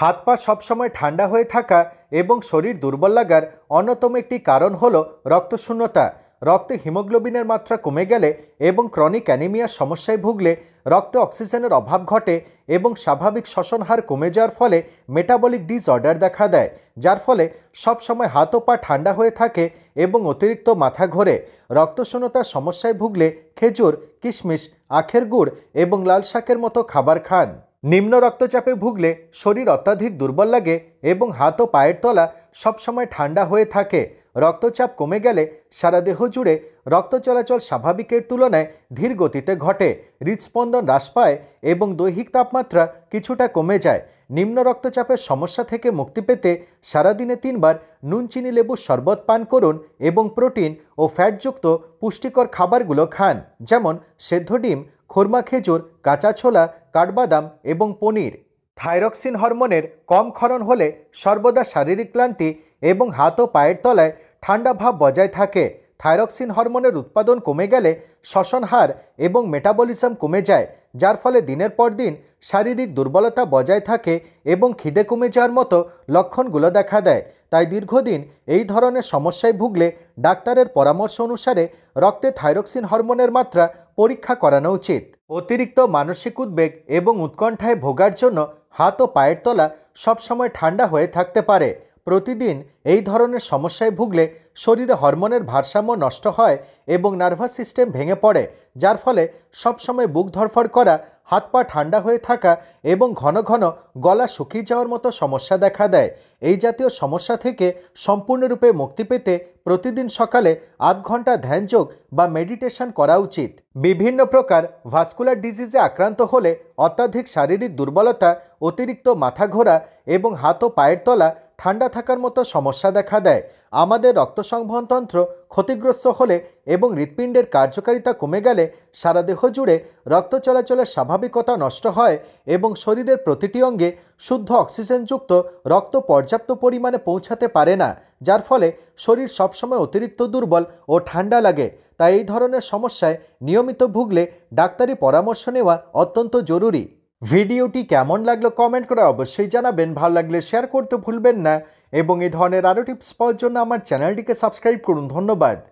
হাত পা সবসময় ঠান্ডা হয়ে থাকা এবং শরীর দুর্বল লাগার অন্যতম একটি কারণ হল রক্তশূন্যতা রক্তে হিমোগ্লোবিনের মাত্রা কমে গেলে এবং ক্রনিক অ্যানিমিয়ার সমস্যায় ভুগলে রক্তে অক্সিজেনের অভাব ঘটে এবং স্বাভাবিক শ্বসন হার কমে যাওয়ার ফলে মেটাবলিক ডিসঅর্ডার দেখা দেয় যার ফলে সবসময় হাত ও পা ঠান্ডা হয়ে থাকে এবং অতিরিক্ত মাথা ঘোরে রক্তশূন্যতার সমস্যায় ভুগলে খেজুর কিশমিশ আখের গুড় এবং লাল শাকের মতো খাবার খান নিম্ন রক্তচাপে ভুগলে শরীর অত্যাধিক দুর্বল লাগে এবং হাত ও পায়ের তলা সবসময় ঠান্ডা হয়ে থাকে রক্তচাপ কমে গেলে সারা দেহ জুড়ে রক্ত চলাচল স্বাভাবিকের তুলনায় ধীর গতিতে ঘটে হৃদস্পন্দন হ্রাস পায় এবং দৈহিক তাপমাত্রা কিছুটা কমে যায় নিম্ন রক্তচাপের সমস্যা থেকে মুক্তি পেতে সারাদিনে তিনবার নুন চিনি লেবুর শরবত পান করুন এবং প্রোটিন ও ফ্যাটযুক্ত পুষ্টিকর খাবারগুলো খান যেমন সেদ্ধ ডিম খোরমা খেজুর কাঁচা ছোলা কাঠবাদাম এবং পনির থাইরক্সিন হরমোনের কম ক্ষরণ হলে সর্বদা শারীরিক ক্লান্তি এবং হাত ও পায়ের তলায় ঠান্ডা ভাব বজায় থাকে থাইরক্সিন হরমোনের উৎপাদন কমে গেলে শ্বসন হার এবং মেটাবলিজম কমে যায় যার ফলে দিনের পর দিন শারীরিক দুর্বলতা বজায় থাকে এবং খিদে কমে যাওয়ার মতো লক্ষণগুলো দেখা দেয় তাই দীর্ঘদিন এই ধরনের সমস্যায় ভুগলে ডাক্তারের পরামর্শ অনুসারে রক্তে থাইরক্সিন হরমোনের মাত্রা পরীক্ষা করানো উচিত অতিরিক্ত মানসিক উদ্বেগ এবং উৎকণ্ঠায় ভোগার জন্য হাত ও পায়ের তলা সবসময় ঠান্ডা হয়ে থাকতে পারে প্রতিদিন এই ধরনের সমস্যায় ভুগলে শরীরে হরমোনের ভারসাম্য নষ্ট হয় এবং নার্ভাস সিস্টেম ভেঙে পড়ে যার ফলে সবসময় বুক ধরফর করা হাত পা ঠান্ডা হয়ে থাকা এবং ঘন ঘন গলা শুকিয়ে যাওয়ার মতো সমস্যা দেখা দেয় এই জাতীয় সমস্যা থেকে সম্পূর্ণরূপে মুক্তি পেতে প্রতিদিন সকালে আধ ঘন্টা ধ্যানযোগ বা মেডিটেশন করা উচিত বিভিন্ন প্রকার ভাস্কুলার ডিজিজে আক্রান্ত হলে অত্যাধিক শারীরিক দুর্বলতা অতিরিক্ত মাথা ঘোরা এবং হাত ও পায়ের তলা ঠান্ডা থাকার মতো সমস্যা দেখা দেয় আমাদের রক্ত সংবহনতন্ত্র ক্ষতিগ্রস্ত হলে এবং হৃৎপিণ্ডের কার্যকারিতা কমে গেলে সারা দেহ জুড়ে রক্ত চলাচলের স্বাভাবিকতা নষ্ট হয় এবং শরীরের প্রতিটি অঙ্গে শুদ্ধ অক্সিজেনযুক্ত রক্ত পর্যাপ্ত পরিমাণে পৌঁছাতে পারে না যার ফলে শরীর সবসময় অতিরিক্ত দুর্বল ও ঠান্ডা লাগে তাই এই ধরনের সমস্যায় নিয়মিত ভুগলে ডাক্তারি পরামর্শ নেওয়া অত্যন্ত জরুরি ভিডিওটি কেমন লাগলো কমেন্ট করে অবশ্যই জানাবেন ভালো লাগলে শেয়ার করতে ভুলবেন না এবং এই ধরনের আরও টিপস পাওয়ার জন্য আমার চ্যানেলটিকে সাবস্ক্রাইব করুন ধন্যবাদ